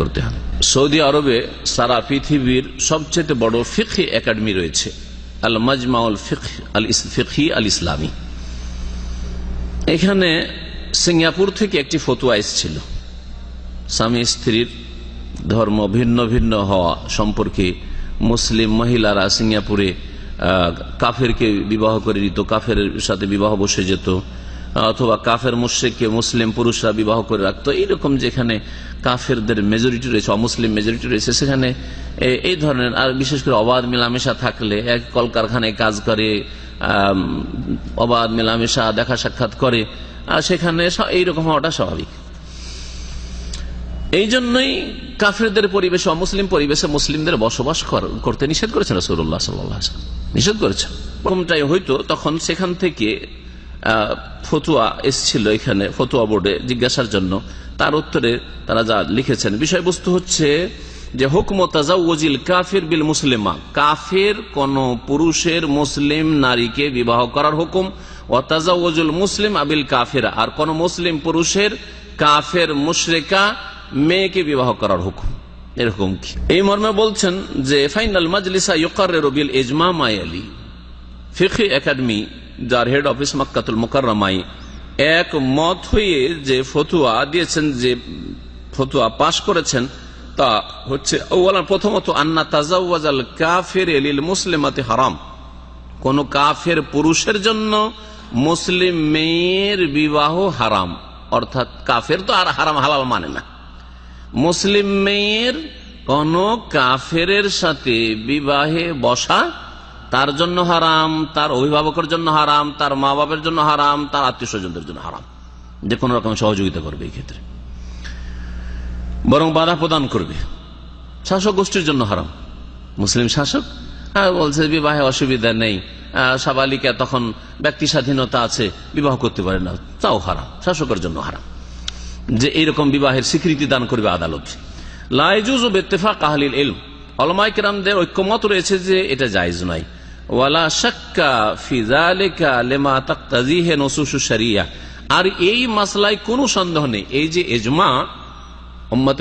করতে হবে সৌদি আরবে সারা পৃথিবীর সবচেয়ে বড় ফিখি একাডেমি রয়েছে আল মাজমাউল ফিখি আল ইসলামী এখানে সিঙ্গাপুর থেকে একটি ফতুয়া এসেছিল স্বামী স্ত্রীর ধর্ম ভিন্ন ভিন্ন হওয়া সম্পর্কে মুসলিম মহিলারা সিঙ্গাপুরে কাফেরকে বিবাহ করে দিত কাফের সাথে বিবাহ বসে যেত অথবা কাফের মুশ্রিককে মুসলিম পুরুষরা বিবাহ করে রাখতো এইরকম যেখানে কাফেরদের মেজরিটি রয়েছে অমুসলিম মেজরিটি রয়েছে সেখানে এই ধরনের আর বিশেষ করে অবাধ মেলামেশা থাকলে এক কলকারখানায় কাজ করে অবাধ মেলামেশা দেখা সাক্ষাৎ করে আর সেখানে এইরকম হওয়াটা স্বাভাবিক এই জন্যই কাফেরদের পরিবেশে অমুসলিম পরিবেশে মুসলিমদের বসবাস করতে নিষেধ করেছেন রসুল্লাহ সাল্লাহ নিষেধ করেছেন প্রথমটাই তখন সেখান থেকে ফতুয়া এসছিল এখানে ফতুয়া বোর্ডে জিজ্ঞাসার জন্য তার উত্তরে তারা যা লিখেছেন বিষয়বস্তু হচ্ছে যে হুকমতাজাউজিল কাফের বিল মুসলিমা কাফের কোন পুরুষের মুসলিম নারীকে বিবাহ করার হুকুম ওজুল মুসলিম আবিল কাফের আর কোন মুসলিম পুরুষের কাফের মুশরেকা মেয়েকে বিবাহ করার হুকুম এরকম কি এই মর্মে বলছেন যে ফাইনাল মাজলিসা ইকার রবিল এজমা মায়ালি ফিখি একাডেমি যার হেড অফিস মক্কাতুল মোকারমাই এক মত হয়ে যে ফতুয়া দিয়েছেন যে ফতুয়া পাশ করেছেন তা হচ্ছে প্রথমত আন্না তাজাউল কাফের এলিল মুসলিমাতে হারাম কোন কাফের পুরুষের জন্য মুসলিম মেয়ের বিবাহ হারাম অর্থাৎ কাফের তো আর হারাম হালাল মানে না মুসলিম মেয়ের কোন কাফের সাথে বিবাহে বসা তার জন্য হারাম তার অভিভাবকের জন্য হারাম তার মা বাবের জন্য হারাম তার আত্মীয় স্বজনদের জন্য হারাম যে কোন রকম সহযোগিতা করবে এই ক্ষেত্রে বরং বাধা প্রদান করবে শাসক গোষ্ঠীর জন্য হারাম মুসলিম শাসক হ্যাঁ, বলছে বিবাহে অসুবিধা নেই সাবালিকা তখন ব্যক্তি স্বাধীনতা আছে বিবাহ করতে পারে না তাও হারাম শাসকের জন্য হারাম যে এইরকম বিবাহের স্বীকৃতি দান করবে আদালত লাইজুজ ও বেত্তেফা কাহালিল এলম অলমাইকেরামদের ঐক্যমত রয়েছে যে এটা জায়জ নয় ওয়ালা শাক্কা ফিজালেকা লেমা তাক্তাজিহে নসুসু শরিয়া আর এই মাসলায় কোনো সন্দেহ নেই এই যে এজমা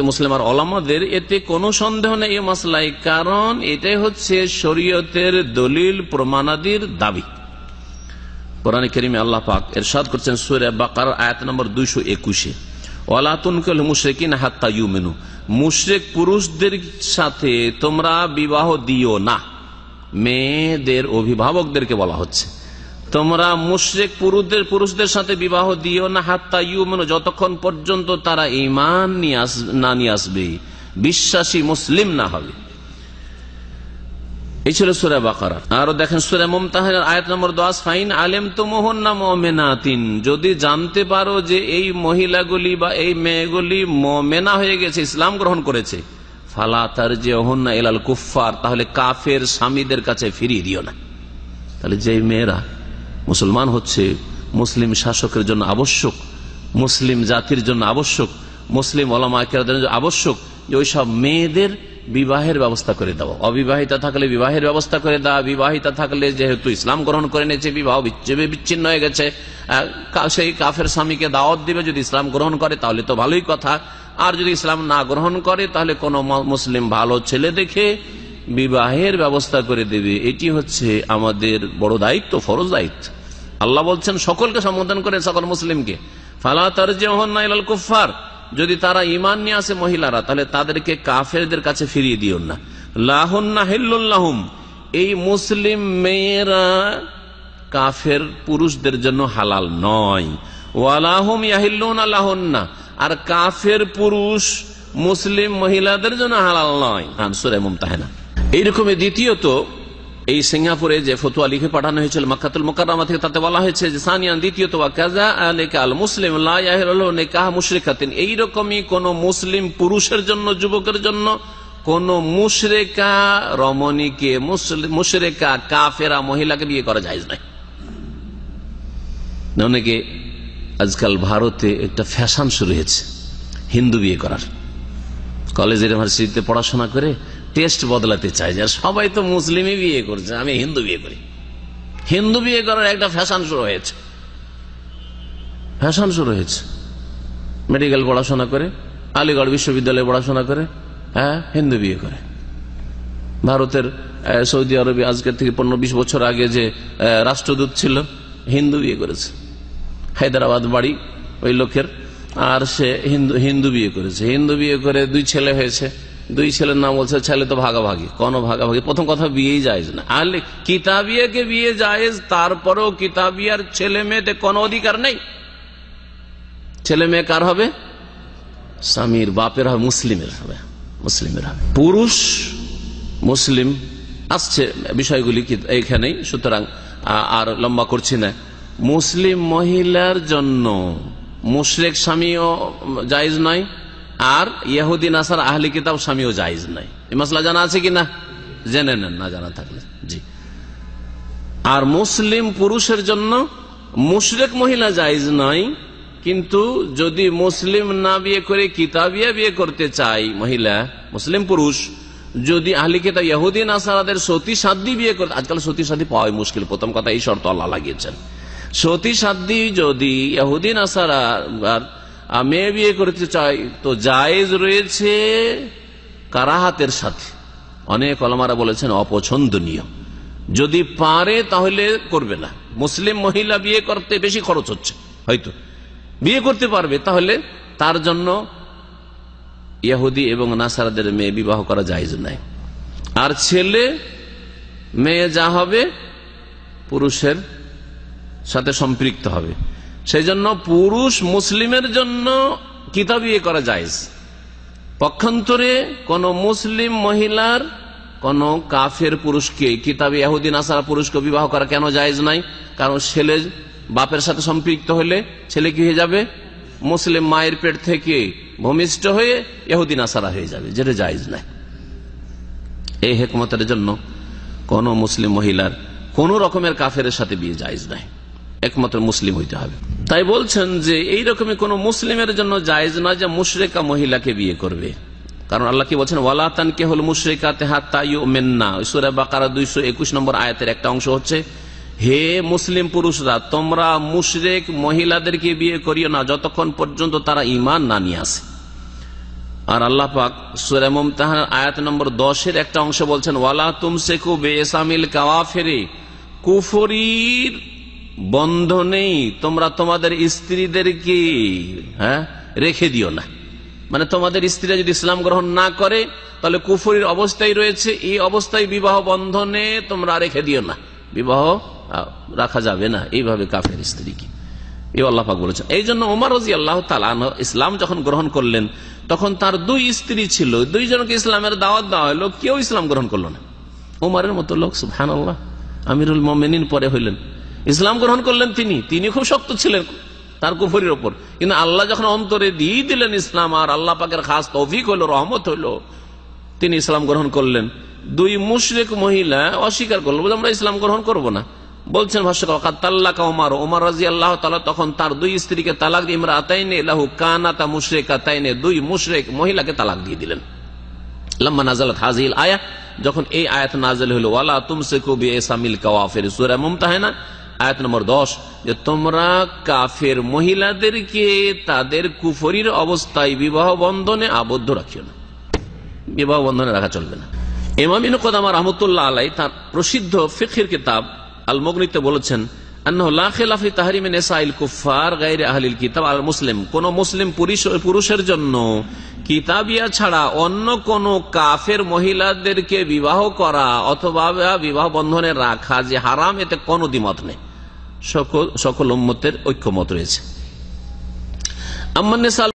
মুসলিম আর ওলামাদের এতে কোনো সন্দেহ নেই এই মাসলায় কারণ এটাই হচ্ছে শরীয়তের দলিল প্রমাণাদির দাবি কোরআন করিমে আল্লাহ পাক এরশাদ করছেন সুরে বাকার আয়াত নম্বর দুইশো একুশে ওয়ালাতুনকল মুশরেকিন হাত্তা ইউমেনু মুশরেক পুরুষদের সাথে তোমরা বিবাহ দিও না মেয়েদের অভিভাবকদেরকে বলা হচ্ছে তোমরা মুশ্রেক পুরুষদের পুরুষদের সাথে বিবাহ দিও না হাত্তা ইউমেন যতক্ষণ পর্যন্ত তারা ইমান না নিয়ে আসবে বিশ্বাসী মুসলিম না হবে এই ছিল সুরা বাকারা আরো দেখেন সুরা মমতাহের আয়াত নম্বর দশ ফাইন আলেম তো মোহন্না মমেনাতিন যদি জানতে পারো যে এই মহিলাগুলি বা এই মেয়েগুলি মেনা হয়ে গেছে ইসলাম গ্রহণ করেছে ফালা তার যে অহন্যা এলাল কুফার তাহলে কাফের স্বামীদের কাছে ফিরিয়ে দিও না তাহলে যে মেয়েরা মুসলমান হচ্ছে মুসলিম শাসকের জন্য আবশ্যক মুসলিম জাতির জন্য আবশ্যক মুসলিম ওলামাকেরাদের জন্য আবশ্যক যে ওইসব মেয়েদের বিবাহের ব্যবস্থা করে দাও অবিবাহিতা থাকলে বিবাহের ব্যবস্থা করে দাও বিবাহিতা থাকলে যেহেতু ইসলাম গ্রহণ করে নিয়েছে বিবাহ বিচ্ছিন্ন হয়ে গেছে সেই কাফের স্বামীকে দাওয়াত দিবে যদি ইসলাম গ্রহণ করে তাহলে তো ভালোই কথা আর যদি ইসলাম না গ্রহণ করে তাহলে কোন মুসলিম ভালো ছেলে দেখে বিবাহের ব্যবস্থা করে দেবে এটি হচ্ছে আমাদের বড় দায়িত্ব ফরজ দায়িত্ব আল্লাহ বলছেন সকলকে সম্বোধন করে সকল মুসলিমকে ফালা তার জেহনাইল কুফার যদি তারা ইমান নিয়ে আসে মহিলারা তাহলে তাদেরকে কাফেরদের কাছে ফিরিয়ে দিও না লাহুন্না এই মুসলিম মেয়েরা কাফের পুরুষদের জন্য হালাল নয় ওয়ালাহুম ইয়াহিল্লুন আল্লাহন্না আর কাফের পুরুষ মুসলিম মহিলাদের জন্য হালাল নয় সুরে মুমতাহেনা এইরকমই দ্বিতীয়ত এই সিঙ্গাপুরে যে ফতুয়া লিখে পাঠানো হয়েছিল মাকাতুল মোকারমা থেকে তাতে বলা হয়েছে যে সানিয়ান দ্বিতীয়ত কাল মুসলিম মুশরিকাতিন এইরকমই কোন মুসলিম পুরুষের জন্য যুবকের জন্য কোন মুশরেকা রমণীকে মুশরেকা কাফেরা মহিলাকে বিয়ে করা যায় নাই অনেকে আজকাল ভারতে একটা ফ্যাশন শুরু হয়েছে হিন্দু বিয়ে করার কলেজ ইউনিভার্সিটিতে পড়াশোনা করে টেস্ট বদলাতে চাই যে সবাই তো মুসলিমই বিয়ে করছে আমি হিন্দু বিয়ে করি হিন্দু বিয়ে করার একটা ফ্যাশন শুরু হয়েছে ফ্যাশন শুরু হয়েছে মেডিকেল পড়াশোনা করে আলিগড় বিশ্ববিদ্যালয়ে পড়াশোনা করে হ্যাঁ হিন্দু বিয়ে করে ভারতের সৌদি আরবে আজকের থেকে পনেরো বিশ বছর আগে যে রাষ্ট্রদূত ছিল হিন্দু বিয়ে করেছে হায়দ্রাবাদ বাড়ি ওই লোকের আর সে হিন্দু হিন্দু বিয়ে করেছে হিন্দু বিয়ে করে দুই ছেলে হয়েছে দুই ছেলের নাম বলছে ছেলে তো ভাগাভাগি কোনো ভাগাভাগি প্রথম কথা বিয়েই যায় না আহলে কিতাবিয়াকে বিয়ে যায় তারপরেও কিতাবিয়ার ছেলে মেয়েতে কোনো অধিকার নেই ছেলে মেয়ে কার হবে স্বামীর বাপের হবে মুসলিমের হবে মুসলিমের হবে পুরুষ মুসলিম আসছে বিষয়গুলি এখানেই সুতরাং আর লম্বা করছি না মুসলিম মহিলার জন্য মুশরেক স্বামীও জায়জ নয় আর ইয়াহুদ্দিন আসার আহলি কিতাব স্বামীও জায়জ নয় এই মশলা জানা আছে কি না জেনে নেন না জানা থাকলে জি আর মুসলিম পুরুষের জন্য মুশরেক মহিলা জায়জ নয় কিন্তু যদি মুসলিম না বিয়ে করে কিতাবিয়া বিয়ে করতে চাই মহিলা মুসলিম পুরুষ যদি আহলি কিতাব ইয়াহুদ্দিন আসারাদের সতী সাদ্দি বিয়ে করতে আজকাল সতী সাদী পাওয়াই মুশকিল প্রথম কথা এই শর্ত আল্লাহ লাগিয়েছেন সতী সাধ্য যদি ইহুদিন আসার মেয়ে বিয়ে করতে চাই তো জায়েজ রয়েছে কারাহাতের সাথে অনেক অলমারা বলেছেন অপছন্দনীয় যদি পারে তাহলে করবে না মুসলিম মহিলা বিয়ে করতে বেশি খরচ হচ্ছে হয়তো বিয়ে করতে পারবে তাহলে তার জন্য ইহুদি এবং নাসারাদের মেয়ে বিবাহ করা জায়েজ নাই আর ছেলে মেয়ে যা হবে পুরুষের সাথে সম্পৃক্ত হবে সেই জন্য পুরুষ মুসলিমের জন্য কিতাব ইয়ে করা যায় পক্ষান্তরে কোন মুসলিম মহিলার কোন কাফের পুরুষকে কিতাব ইয়াহুদ্দিন আসার পুরুষকে বিবাহ করা কেন জায়েজ নাই কারণ ছেলে বাপের সাথে সম্পৃক্ত হলে ছেলে কি হয়ে যাবে মুসলিম মায়ের পেট থেকে ভূমিষ্ঠ হয়ে ইহুদিন আসারা হয়ে যাবে যেটা জায়েজ নাই এই হেকমতের জন্য কোন মুসলিম মহিলার কোন রকমের কাফের সাথে বিয়ে জায়েজ নাই একমাত্র মুসলিম হইতে হবে তাই বলছেন যে এই রকমই কোন মুসলিমের জন্য জায়েজ নয় যে মুশরেকা মহিলাকে বিয়ে করবে কারণ আল্লাহ কি বলছেন ওয়ালাতান কে হল মুশরেকাতে মেন্না সুরা বাকারা দুইশো একুশ নম্বর আয়াতের একটা অংশ হচ্ছে হে মুসলিম পুরুষরা তোমরা মুশরেক মহিলাদেরকে বিয়ে করিও না যতক্ষণ পর্যন্ত তারা ইমান না নিয়ে আসে আর আল্লাহ পাক সুরে তাহার আয়াত নম্বর দশের একটা অংশ বলছেন ওয়ালা তুমসেকু বেসামিল কাওয়া ফেরে কুফরির বন্ধ নেই তোমরা তোমাদের স্ত্রীদেরকে হ্যাঁ রেখে দিও না মানে তোমাদের স্ত্রীরা যদি ইসলাম গ্রহণ না করে তাহলে কুফুরির অবস্থায় রয়েছে এই অবস্থায় বিবাহ বন্ধনে তোমরা রেখে দিও না বিবাহ রাখা যাবে না এইভাবে কাফের স্ত্রীকে এই আল্লাহাক বলেছেন এই জন্য ওমার রাজি আল্লাহ ইসলাম যখন গ্রহণ করলেন তখন তার দুই স্ত্রী ছিল দুইজনকে ইসলামের দাওয়াত দেওয়া হলো কেউ ইসলাম গ্রহণ করলো না উমারের মতো লোক সুফহান আল্লাহ আমিরুল মমেনিন পরে হইলেন ইসলাম গ্রহণ করলেন তিনি তিনি খুব শক্ত ছিলেন তার কুফরির ওপর কিন্তু আল্লাহ যখন অন্তরে দিয়ে দিলেন ইসলাম আর আল্লাহ পাকের খাস তৌফিক হলো রহমত হলো তিনি ইসলাম গ্রহণ করলেন দুই মুশরেক মহিলা অস্বীকার করলো আমরা ইসলাম গ্রহণ করব না বলছেন ভাষ্যকাল্লাকা স্ত্রীকে তালাক ইমরা আতাইনে লাহু কানাতা তাইনে দুই মুশরেক মহিলাকে তালাক দিয়ে দিলেন হাজিল আয়া যখন এই আয়াত নাজেল হলো ওয়ালা আয়াত নম্বর দশ যে তোমরা কাফের মহিলাদেরকে তাদের কুফরির অবস্থায় বিবাহ বন্ধনে আবদ্ধ রাখিও না বিবাহ বন্ধনে রাখা চলবে না ইমামিন কোদামা রহমতুল্লাহ আলাই তার প্রসিদ্ধ ফিখির কিতাব আল বলেছেন কোন মুসলিম পুরুষের জন্য ছাড়া অন্য কোন কাফের মহিলাদেরকে বিবাহ করা অথবা বিবাহ বন্ধনে রাখা যে হারাম এতে কোনো দ্বিমত নেই সকল সকল উম্মতের ঐক্যমত রয়েছে আম্মান্নেসাল